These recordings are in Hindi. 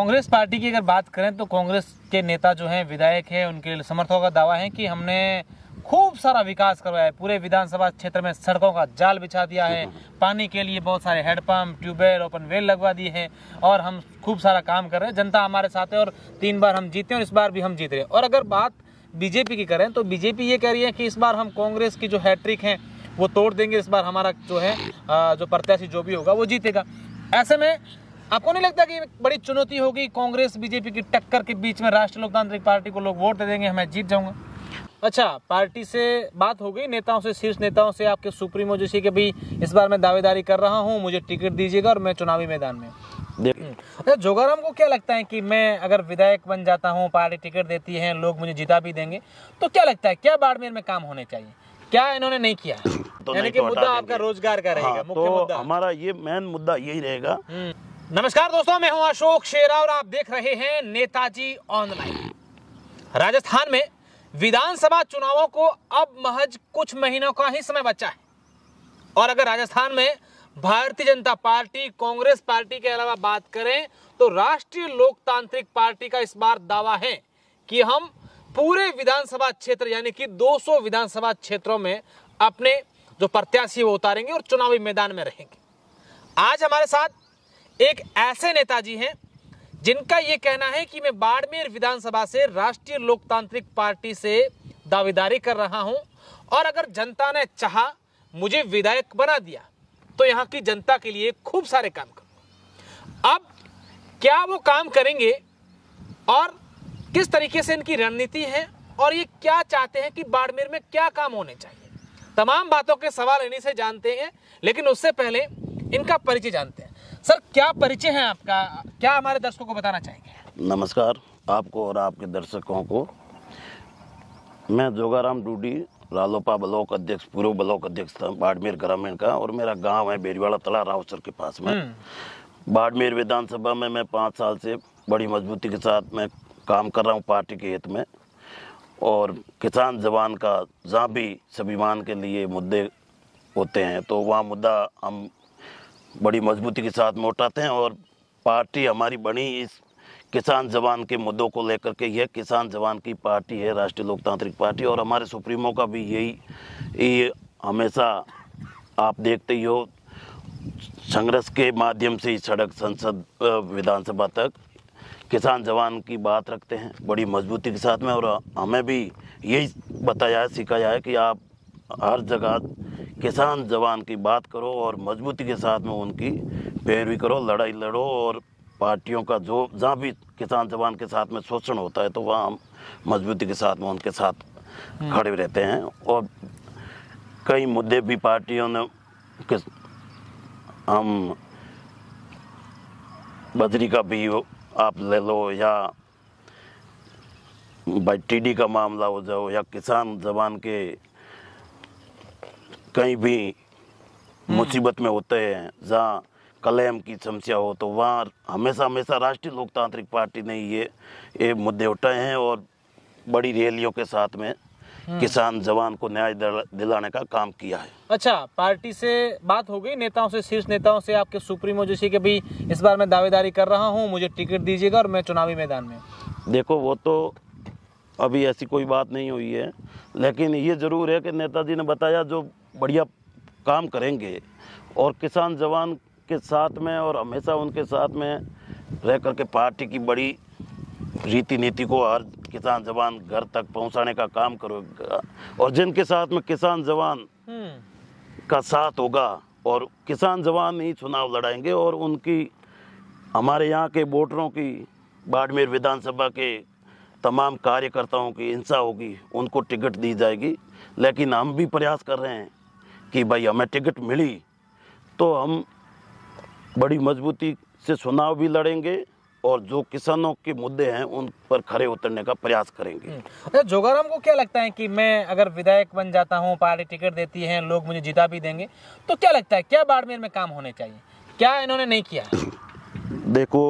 कांग्रेस पार्टी की अगर बात करें तो कांग्रेस के नेता जो हैं विधायक हैं उनके समर्थकों का दावा है कि हमने खूब सारा विकास करवाया है पूरे विधानसभा क्षेत्र में सड़कों का जाल बिछा दिया है पानी के लिए बहुत सारे हेडपम्प ट्यूबवेल ओपन वेल लगवा दिए हैं और हम खूब सारा काम कर रहे हैं जनता हमारे साथ है और तीन बार हम जीते हैं और इस बार भी हम जीत रहे हैं और अगर बात बीजेपी की करें तो बीजेपी ये कह रही है कि इस बार हम कांग्रेस की जो हैट्रिक है वो तोड़ देंगे इस बार हमारा जो है जो प्रत्याशी जो भी होगा वो जीतेगा ऐसे में आपको नहीं लगता कि बड़ी चुनौती होगी कांग्रेस बीजेपी की टक्कर के बीच में राष्ट्रीय लोकतांत्रिक पार्टी को लोग वोट दे देंगे मैं जीत जाऊंगा अच्छा पार्टी से बात हो गई नेताओं से शीर्ष नेताओं से आपके सुप्रीमो जैसे कि भाई इस बार मैं दावेदारी कर रहा हूँ मुझे टिकट दीजिएगा और मैं चुनावी मैदान में अच्छा जोगाराम को क्या लगता है कि मैं अगर विधायक बन जाता हूँ पार्टी टिकट देती है लोग मुझे जिता भी देंगे तो क्या लगता है क्या बाड़मेर में काम होने चाहिए क्या इन्होंने नहीं किया तो नहीं कि तो मुद्दा आपका रोजगार का रहेगा हाँ, तो हमारा ये मेन मुद्दा यही रहेगा हम्म। नमस्कार दोस्तों मैं हूं अशोक शेरा और आप देख रहे हैं नेताजी ऑनलाइन राजस्थान में विधानसभा चुनावों को अब महज कुछ महीनों का ही समय बचा है और अगर राजस्थान में भारतीय जनता पार्टी कांग्रेस पार्टी के अलावा बात करें तो राष्ट्रीय लोकतांत्रिक पार्टी का इस बार दावा है कि हम पूरे विधानसभा क्षेत्र यानी कि 200 विधानसभा क्षेत्रों में अपने जो प्रत्याशी वो उतारेंगे और चुनावी मैदान में रहेंगे आज हमारे साथ एक ऐसे नेताजी हैं जिनका ये कहना है कि मैं बाड़मेर विधानसभा से राष्ट्रीय लोकतांत्रिक पार्टी से दावेदारी कर रहा हूं और अगर जनता ने चाहा मुझे विधायक बना दिया तो यहाँ की जनता के लिए खूब सारे काम करूंगा अब क्या वो काम करेंगे और किस तरीके से इनकी रणनीति है और ये क्या चाहते हैं कि बाड़मेर में क्या काम होने चाहिए तमाम बातों के सवाल इन्हीं से जानते हैं लेकिन उससे पहले इनका परिचय जानते हैं सर क्या परिचय है आपका क्या हमारे दर्शकों को बताना चाहेंगे नमस्कार आपको और आपके दर्शकों को मैं जोगाराम डूडी रालोपा ब्लॉक अध्यक्ष पूर्व ब्लॉक अध्यक्ष था बाड़मेर ग्रामीण का और मेरा गांव है बेरीवाड़ा तला रावसर के पास में हम्म। बाड़मेर विधानसभा में मैं पाँच साल से बड़ी मजबूती के साथ मैं काम कर रहा हूँ पार्टी के हित में और किसान जवान का जहाँ भी स्वाभिमान के लिए मुद्दे होते हैं तो वहाँ मुद्दा हम बड़ी मजबूती के साथ मोटाते हैं और पार्टी हमारी बनी इस किसान जवान के मुद्दों को लेकर के यह किसान जवान की पार्टी है राष्ट्रीय लोकतांत्रिक पार्टी और हमारे सुप्रीमो का भी यही ये हमेशा आप देखते ही हो संघर्ष के माध्यम से सड़क संसद विधानसभा तक किसान जवान की बात रखते हैं बड़ी मजबूती के साथ में और हमें भी यही बताया सिखाया है कि आप हर जगह किसान जवान की बात करो और मजबूती के साथ में उनकी पैरवी करो लड़ाई लड़ो और पार्टियों का जो जहाँ भी किसान जवान के साथ में शोषण होता है तो वहाँ हम मजबूती के साथ में उनके साथ हम्म। खड़े रहते हैं और कई मुद्दे भी पार्टियों ने किस हम बजरी का भी आप ले लो या भाई टी का मामला हो जाओ या किसान जवान के कहीं भी मुसीबत में होते हैं जहाँ कलेम की समस्या हो तो वहाँ हमेशा हमेशा राष्ट्रीय लोकतांत्रिक पार्टी ने ये ये मुद्दे उठाए हैं और बड़ी रैलियों के साथ में हम्म। किसान जवान को न्याय दिलाने का काम किया है अच्छा पार्टी से बात हो गई नेताओं से शीर्ष नेताओं से आपके सुप्रीमो जैसे कि भाई इस बार मैं दावेदारी कर रहा हूँ मुझे टिकट दीजिएगा और मैं चुनावी मैदान में देखो वो तो अभी ऐसी कोई बात नहीं हुई है लेकिन ये जरूर है कि नेताजी ने बताया जो बढ़िया काम करेंगे और किसान जवान के साथ में और हमेशा उनके साथ में रह करके पार्टी की बड़ी रीति नीति को हर किसान जवान घर तक पहुंचाने का काम करोगा और जिनके साथ में किसान जवान हम्म। का साथ होगा और किसान जवान ही चुनाव लड़ाएंगे और उनकी हमारे यहाँ के वोटरों की बाड़मेर विधानसभा के तमाम कार्यकर्ताओं की हिंसा होगी उनको टिकट दी जाएगी लेकिन हम भी प्रयास कर रहे हैं कि भाई हमें टिकट मिली तो हम बड़ी मजबूती से चुनाव भी लड़ेंगे और जो किसानों के मुद्दे हैं उन पर खड़े उतरने का प्रयास करेंगे हम्म। अच्छा, जोगाराम को क्या लगता है कि मैं अगर विधायक बन जाता हूँ पार्टी टिकट देती है लोग मुझे जिता भी देंगे तो क्या लगता है क्या बाड़मेर में काम होने चाहिए क्या इन्होंने नहीं किया देखो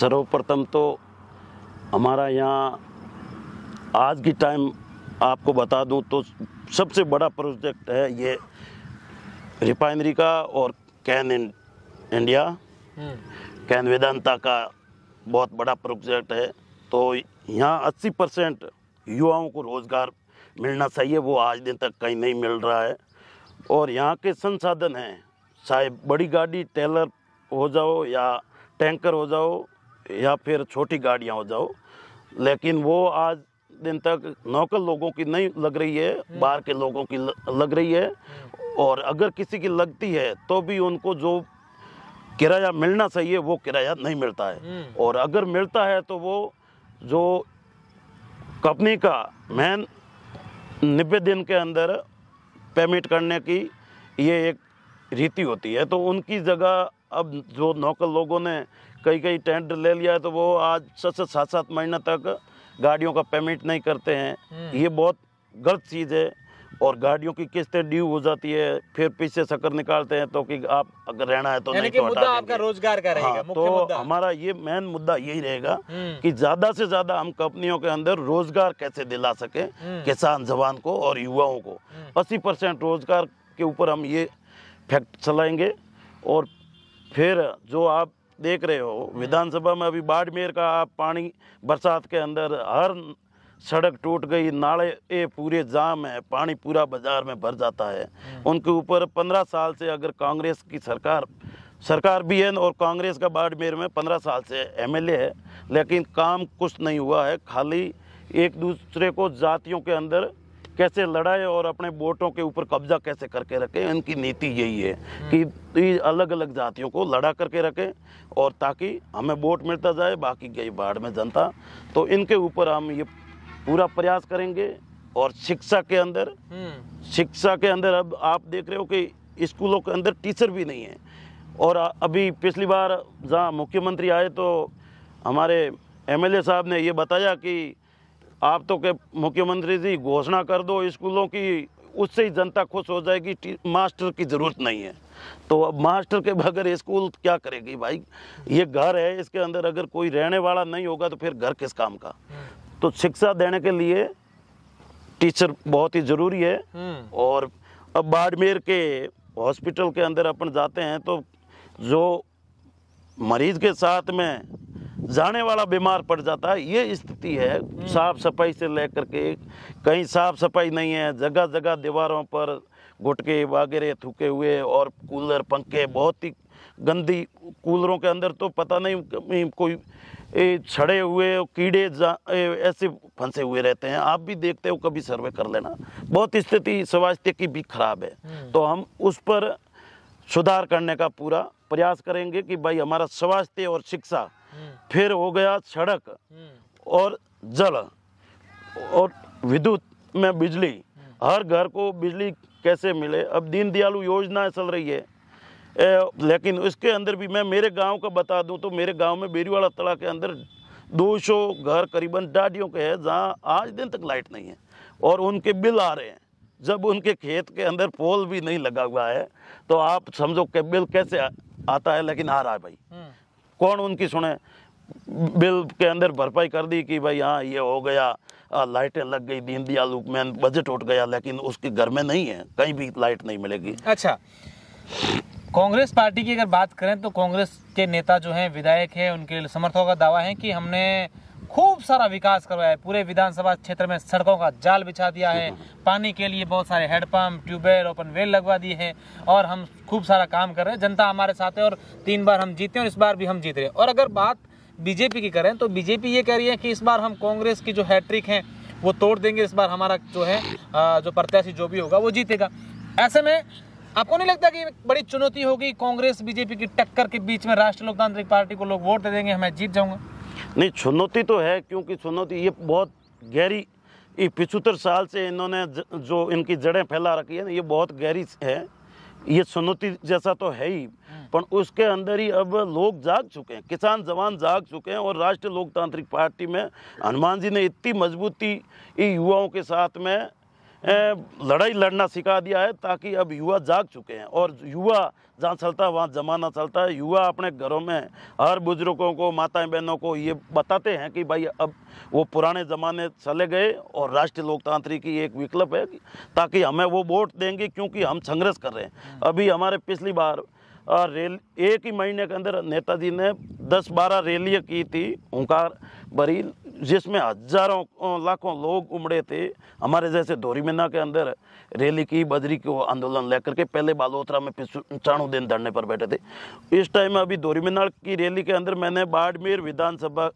सर्वप्रथम तो हमारा यहाँ आज की टाइम आपको बता दूं तो सबसे बड़ा प्रोजेक्ट है ये रिफाइनरी का और Cairn in India hmm. Cairn Vedanta का बहुत बड़ा प्रोजेक्ट है तो यहाँ 80 परसेंट युवाओं को रोज़गार मिलना चाहिए वो आज दिन तक कहीं नहीं मिल रहा है और यहाँ के संसाधन हैं चाहे बड़ी गाड़ी टेलर हो जाओ या टैंकर हो जाओ या फिर छोटी गाड़ियाँ हो जाओ लेकिन वो आज दिन तक नौकर लोगों की नहीं लग रही है हम्म। बाहर के लोगों की लग रही है हम्म। और अगर किसी की लगती है तो भी उनको जो किराया मिलना चाहिए वो किराया नहीं मिलता है हम्म। और अगर मिलता है तो वो जो कंपनी का मैन नब्बे दिन के अंदर पेमेंट करने की ये एक रीति होती है तो उनकी जगह अब जो नौकर लोगों ने कई कई टेंट ले लिया है तो वो आज सत सात सात महीने तक गाड़ियों का पेमेंट नहीं करते हैं हम्म। ये बहुत गलत चीज़ है और गाड़ियों की किस्तें ड्यू हो जाती है फिर पीछे शक्कर निकालते हैं तो कि आप अगर रहना है तो नहीं तो मुद्दा आपका रोजगार का रहेगा हाँ, तो मुद्दा। हमारा ये मेन मुद्दा यही रहेगा हम्म। कि ज्यादा से ज्यादा हम कंपनियों के अंदर रोजगार कैसे दिला सके हम्म। किसान जवान को और युवाओं को अस्सी परसेंट रोजगार के ऊपर हम ये फैक्ट चलाएंगे और फिर जो आप देख रहे हो विधानसभा में अभी बाड़मेर का पानी बरसात के अंदर हर सड़क टूट गई नाले ये पूरे जाम है पानी पूरा बाजार में भर जाता है हम्म। उनके ऊपर पंद्रह साल से अगर कांग्रेस की सरकार सरकार भी है और कांग्रेस का बाड़मेर में पंद्रह साल से एमएलए है लेकिन काम कुछ नहीं हुआ है खाली एक दूसरे को जातियों के अंदर कैसे लड़ाए और अपने वोटों के ऊपर कब्जा कैसे करके रखें इनकी नीति यही है कि अलग अलग जातियों को लड़ा करके रखें और ताकि हमें वोट मिलता जाए बाकी गई बाढ़ में जनता तो इनके ऊपर हम ये पूरा प्रयास करेंगे और शिक्षा के अंदर हम्म। शिक्षा के अंदर अब आप देख रहे हो कि स्कूलों के अंदर टीचर भी नहीं है और अभी पिछली बार जहाँ मुख्यमंत्री आए तो हमारे एमएलए साहब ने ये बताया कि आप तो के मुख्यमंत्री जी घोषणा कर दो स्कूलों की उससे ही जनता खुश हो जाएगी मास्टर की ज़रूरत नहीं है तो अब मास्टर के बगैर स्कूल क्या करेगी भाई ये घर है इसके अंदर अगर कोई रहने वाला नहीं होगा तो फिर घर किस काम का तो शिक्षा देने के लिए टीचर बहुत ही ज़रूरी है हम्म। और अब बाड़मेर के हॉस्पिटल के अंदर अपन जाते हैं तो जो मरीज के साथ में जाने वाला बीमार पड़ जाता है ये स्थिति है हम्म। साफ सफाई से लेकर के कहीं साफ सफाई नहीं है जगह जगह दीवारों पर गुटके वगैरह थूके हुए और कूलर पंखे बहुत ही गंदी कूलरों के अंदर तो पता नहीं कोई छड़े हुए कीड़े ऐसे फंसे हुए रहते हैं आप भी देखते हो कभी सर्वे कर लेना बहुत स्थिति स्वास्थ्य की भी खराब है हम्म। तो हम उस पर सुधार करने का पूरा प्रयास करेंगे कि भाई हमारा स्वास्थ्य और शिक्षा फिर हो गया सड़क और जल और विद्युत में बिजली हर घर को बिजली कैसे मिले अब दयालु योजनाएं चल रही है ए, लेकिन उसके अंदर भी मैं मेरे गांव का बता दूं तो मेरे गांव में बेरीवाड़ा तला के अंदर 200 घर करीबन डाडियों के हैं जहां आज दिन तक लाइट नहीं है और उनके बिल आ रहे हैं जब उनके खेत के अंदर पोल भी नहीं लगा हुआ है तो आप समझो कि बिल कैसे आ, आता है लेकिन आ रहा है भाई कौन उनकी सुने बिल के अंदर भरपाई कर दी कि भाई हाँ ये हो गया लाइटें लग गई दीन दयाल उपमैन बजट उठ गया लेकिन उसके घर में नहीं है कहीं भी लाइट नहीं मिलेगी अच्छा कांग्रेस पार्टी की अगर बात करें तो कांग्रेस के नेता जो हैं विधायक हैं उनके समर्थकों का दावा है कि हमने खूब सारा विकास करवाया है पूरे विधानसभा क्षेत्र में सड़कों का जाल बिछा दिया है पानी के लिए बहुत सारे हेडपम्प ट्यूबवेल ओपन वेल लगवा दिए हैं और हम खूब सारा काम कर रहे हैं जनता हमारे साथ है और तीन बार हम जीते और इस बार भी हम जीत रहे हैं और अगर बात बीजेपी की करें तो बीजेपी ये कह रही है कि इस बार हम कांग्रेस की जो हैट्रिक है वो तोड़ देंगे इस बार हमारा जो है जो प्रत्याशी जो भी होगा वो जीतेगा ऐसे में आपको नहीं लगता कि बड़ी चुनौती होगी कांग्रेस बीजेपी की टक्कर के बीच में राष्ट्रीय लोकतांत्रिक पार्टी को लोग वोट दे देंगे हमें जीत जाऊंगा नहीं चुनौती तो है क्योंकि चुनौती ये बहुत गहरी ये पिछहत्तर साल से इन्होंने जो इनकी जड़ें फैला रखी है ये बहुत गहरी है ये चुनौती जैसा तो है ही हम्म। पर उसके अंदर ही अब लोग जाग चुके हैं किसान जवान जाग चुके हैं और राष्ट्रीय लोकतांत्रिक पार्टी में हनुमान जी ने इतनी मजबूती युवाओं के साथ में लड़ाई लड़ना सिखा दिया है ताकि अब युवा जाग चुके हैं और युवा जहाँ चलता है वहाँ जमाना चलता है युवा अपने घरों में हर बुजुर्गों को माताएं बहनों को ये बताते हैं कि भाई अब वो पुराने ज़माने चले गए और राष्ट्रीय लोकतांत्रिक की एक विकल्प है ताकि हमें वो वोट देंगे क्योंकि हम संघर्ष कर रहे हैं अभी हमारे पिछली बार रेल एक ही महीने के अंदर नेताजी ने दस बारह रैलियाँ की थी ओंकार बरी जिसमें हजारों लाखों लोग उमड़े थे हमारे जैसे धोरी मीना के अंदर रैली की बजरी को आंदोलन लेकर के पहले बालोत्रा में पचानवे दिन धरने पर बैठे थे इस टाइम अभी धोरी मीना की रैली के अंदर मैंने बाड़मेर विधानसभा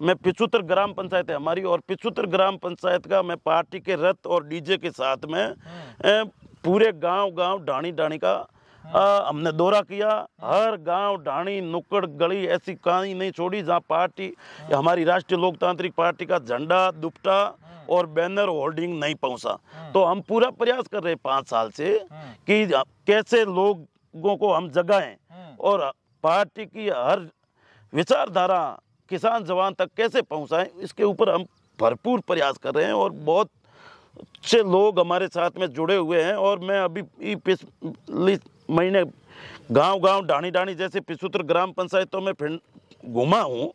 में पिछहत्तर ग्राम पंचायत है हमारी और पिछहत्तर ग्राम पंचायत का मैं पार्टी के रथ और डीजे के साथ में हाँ। पूरे गांव गांव डाणी डाणी का आ, हाँ। हाँ, हमने दौरा किया हाँ। हर गांव ढाणी नुक्कड़ गली ऐसी कहानी नहीं छोड़ी जहां पार्टी हमारी राष्ट्रीय लोकतांत्रिक पार्टी का झंडा दुपटा और बैनर होल्डिंग नहीं पहुंचा तो हम पूरा प्रयास कर रहे पाँच साल से कि कैसे लोगों को हम जगाएं और पार्टी की हर विचारधारा किसान जवान तक कैसे पहुंचाएं इसके ऊपर हम भरपूर प्रयास कर रहे हैं और बहुत से लोग हमारे साथ में जुड़े हुए हैं और मैं अभी पिछली महीने गांव-गांव डाणी डाणी जैसे पिछुत्र ग्राम पंचायतों में फिर घूमा हूँ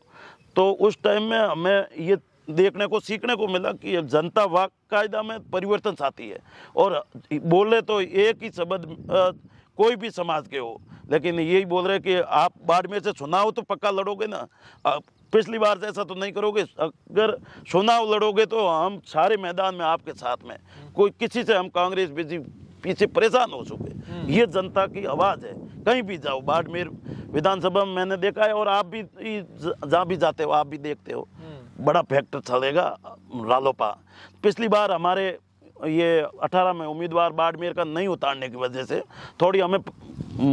तो उस टाइम में हमें ये देखने को सीखने को मिला कि जनता जनता कायदा में परिवर्तन साथी है और बोले तो एक ही शब्द कोई भी समाज के हो लेकिन यही बोल रहे कि आप बाड़मेर से चुनाव तो पक्का लड़ोगे ना आप पिछली बार जैसा तो नहीं करोगे अगर चुनाव लड़ोगे तो हम सारे मैदान में आपके साथ में कोई किसी से हम कांग्रेस बीजेपी पीछे परेशान हो चुके हम्म। ये जनता की आवाज़ है कहीं भी जाओ बाड़मेर विधानसभा में मैंने देखा है और आप भी जहाँ भी जाते हो आप भी देखते हो हम्म। बड़ा फैक्टर चलेगा रालोपा पिछली बार हमारे ये 18 में उम्मीदवार बाड़मेर का नहीं उतारने की वजह से थोड़ी हमें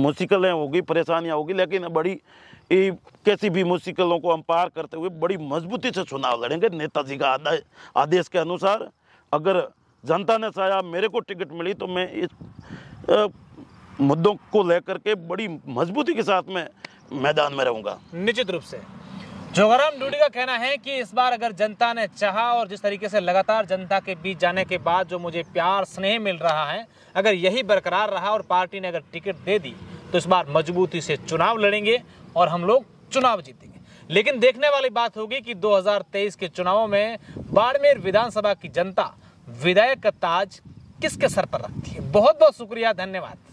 मुश्किलें होगी परेशानियाँ होगी लेकिन बड़ी ये कैसी भी मुश्किलों को हम पार करते हुए बड़ी मजबूती से चुनाव लड़ेंगे नेताजी का आदेश के अनुसार अगर जनता ने सहाया मेरे को टिकट मिली तो मैं इस मुद्दों को लेकर के बड़ी मजबूती के साथ में मैदान में रहूंगा निश्चित रूप से जोगाराम डूडी का कहना है कि इस बार अगर जनता ने चाहा और जिस तरीके से लगातार जनता के बीच जाने के बाद जो मुझे प्यार स्नेह मिल रहा है अगर यही बरकरार रहा और पार्टी ने अगर टिकट दे दी तो इस बार मजबूती से चुनाव लड़ेंगे और हम लोग चुनाव जीतेंगे लेकिन देखने वाली बात होगी कि 2023 के चुनावों में बाड़मेर विधानसभा की जनता विदय का ताज किसके सर पर रखती है बहुत बहुत शुक्रिया धन्यवाद